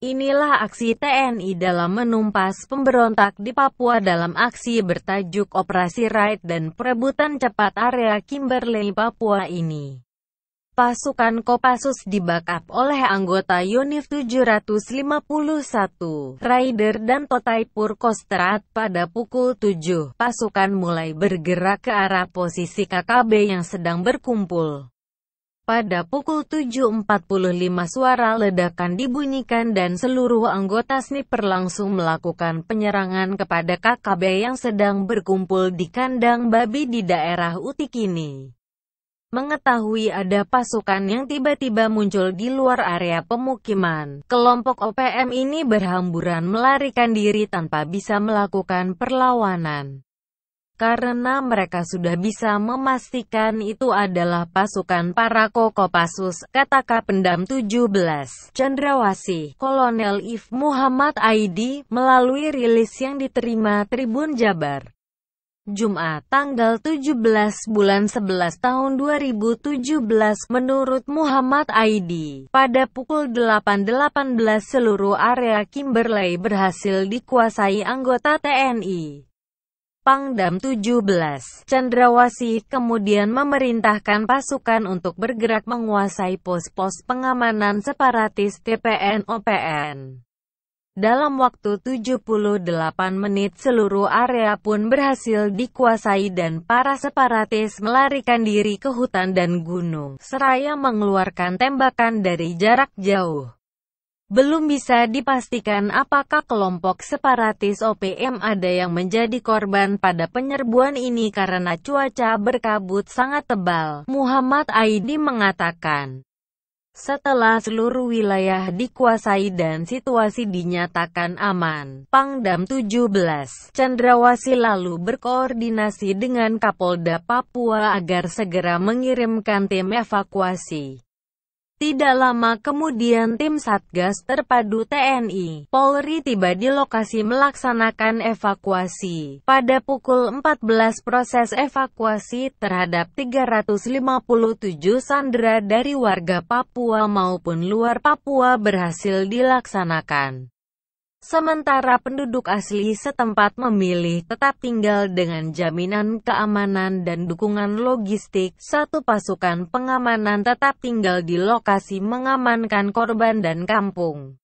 Inilah aksi TNI dalam menumpas pemberontak di Papua dalam aksi bertajuk Operasi Raid dan perebutan cepat area Kimberley Papua ini. Pasukan Kopassus dibakar oleh anggota Yonif 751, Raider dan Totai Purkostrat pada pukul 7. Pasukan mulai bergerak ke arah posisi KKB yang sedang berkumpul. Pada pukul 7.45 suara ledakan dibunyikan dan seluruh anggota sniper langsung melakukan penyerangan kepada KKB yang sedang berkumpul di kandang babi di daerah Utikini. Mengetahui ada pasukan yang tiba-tiba muncul di luar area pemukiman, kelompok OPM ini berhamburan melarikan diri tanpa bisa melakukan perlawanan karena mereka sudah bisa memastikan itu adalah pasukan para Kokopasus, kata Kapendam 17. Chandrawasi, Kolonel If Muhammad Aidi, melalui rilis yang diterima Tribun Jabar. Jumat, tanggal 17 bulan 11 tahun 2017, menurut Muhammad Aidi, pada pukul 8.18 seluruh area Kimberley berhasil dikuasai anggota TNI. Pangdam 17, Chandrawasih, kemudian memerintahkan pasukan untuk bergerak menguasai pos-pos pengamanan separatis TPN-OPN. Dalam waktu 78 menit seluruh area pun berhasil dikuasai dan para separatis melarikan diri ke hutan dan gunung, seraya mengeluarkan tembakan dari jarak jauh. Belum bisa dipastikan apakah kelompok separatis OPM ada yang menjadi korban pada penyerbuan ini karena cuaca berkabut sangat tebal. Muhammad Aidi mengatakan, setelah seluruh wilayah dikuasai dan situasi dinyatakan aman, Pangdam 17 Cendrawasi lalu berkoordinasi dengan Kapolda Papua agar segera mengirimkan tim evakuasi. Tidak lama kemudian tim Satgas terpadu TNI, Polri tiba di lokasi melaksanakan evakuasi. Pada pukul 14 proses evakuasi terhadap 357 sandera dari warga Papua maupun luar Papua berhasil dilaksanakan. Sementara penduduk asli setempat memilih tetap tinggal dengan jaminan keamanan dan dukungan logistik, satu pasukan pengamanan tetap tinggal di lokasi mengamankan korban dan kampung.